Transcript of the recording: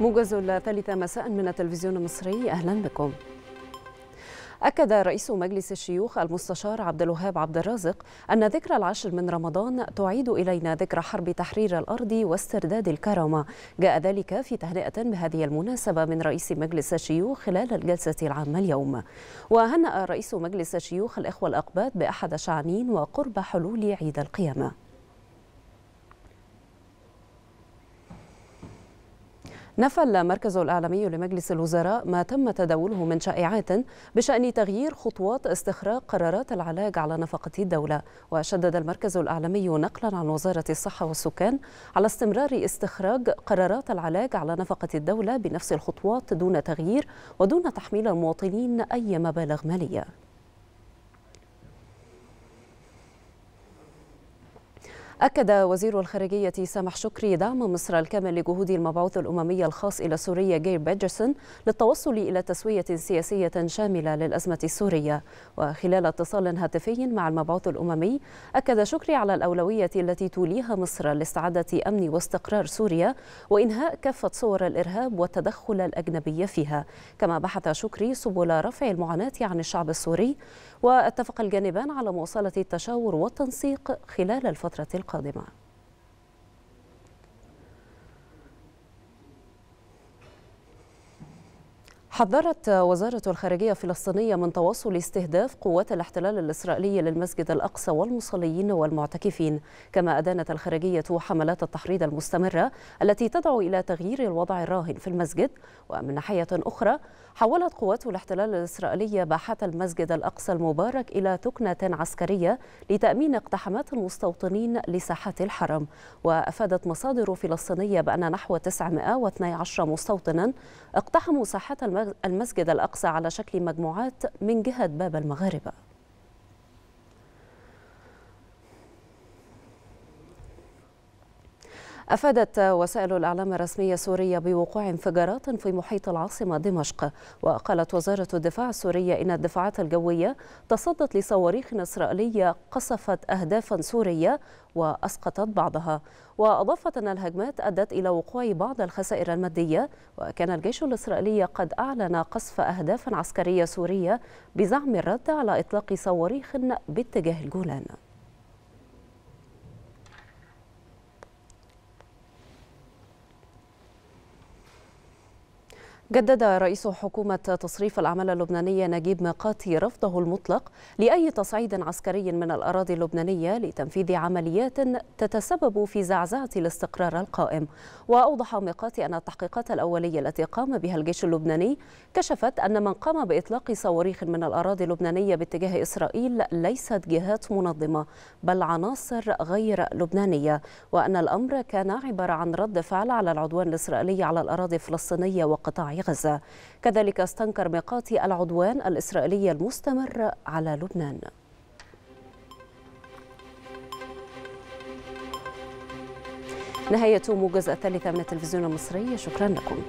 موجز الثالثة مساء من التلفزيون المصري أهلا بكم أكد رئيس مجلس الشيوخ المستشار عبد الوهاب عبد الرازق أن ذكرى العاشر من رمضان تعيد إلينا ذكرى حرب تحرير الأرض واسترداد الكرامة جاء ذلك في تهنئة بهذه المناسبة من رئيس مجلس الشيوخ خلال الجلسة العامة اليوم وهنأ رئيس مجلس الشيوخ الإخوة الأقباط بأحد شعنين وقرب حلول عيد القيامة نفى المركز الإعلامي لمجلس الوزراء ما تم تداوله من شائعات بشأن تغيير خطوات استخراج قرارات العلاج على نفقة الدولة وشدد المركز الإعلامي نقلا عن وزارة الصحة والسكان على استمرار استخراج قرارات العلاج على نفقة الدولة بنفس الخطوات دون تغيير ودون تحميل المواطنين أي مبالغ مالية أكد وزير الخارجية سامح شكري دعم مصر الكامل لجهود المبعوث الأممي الخاص إلى سوريا جير بيدجرسون للتوصل إلى تسوية سياسية شاملة للأزمة السورية وخلال اتصال هاتفي مع المبعوث الأممي أكد شكري على الأولوية التي توليها مصر لاستعادة أمن واستقرار سوريا وإنهاء كافة صور الإرهاب والتدخل الأجنبي فيها كما بحث شكري سبل رفع المعاناة عن الشعب السوري واتفق الجانبان على مواصلة التشاور والتنسيق خلال الفترة القادمة القادمه حذرت وزارة الخارجية الفلسطينية من تواصل استهداف قوات الاحتلال الإسرائيلي للمسجد الأقصى والمصلين والمعتكفين كما أدانت الخارجية حملات التحريض المستمرة التي تدعو إلى تغيير الوضع الراهن في المسجد ومن ناحية أخرى حولت قوات الاحتلال الإسرائيلية باحة المسجد الأقصى المبارك إلى تكنة عسكرية لتأمين اقتحامات المستوطنين لساحات الحرم وأفادت مصادر فلسطينية بأن نحو 912 مستوطنا اقتحموا ساحات المسجد المسجد الأقصى على شكل مجموعات من جهة باب المغاربة أفادت وسائل الإعلام الرسمية السورية بوقوع انفجارات في محيط العاصمة دمشق وقالت وزارة الدفاع السورية إن الدفاعات الجوية تصدت لصواريخ إسرائيلية قصفت أهدافا سورية وأسقطت بعضها وأضافت أن الهجمات أدت إلى وقوع بعض الخسائر المادية وكان الجيش الإسرائيلي قد أعلن قصف أهداف عسكرية سورية بزعم الرد على إطلاق صواريخ باتجاه الجولان جدد رئيس حكومة تصريف الأعمال اللبنانية نجيب ميقاتي رفضه المطلق لأي تصعيد عسكري من الأراضي اللبنانية لتنفيذ عمليات تتسبب في زعزعة الاستقرار القائم وأوضح ميقاتي أن التحقيقات الأولية التي قام بها الجيش اللبناني كشفت أن من قام بإطلاق صواريخ من الأراضي اللبنانية باتجاه إسرائيل ليست جهات منظمة بل عناصر غير لبنانية وأن الأمر كان عبارة عن رد فعل على العدوان الإسرائيلي على الأراضي الفلسطينية وقطاع غزة كذلك استنكر ميقاتي العدوان الإسرائيلي المستمر على لبنان نهاية موجز الثالثة من التلفزيون المصري شكرا لكم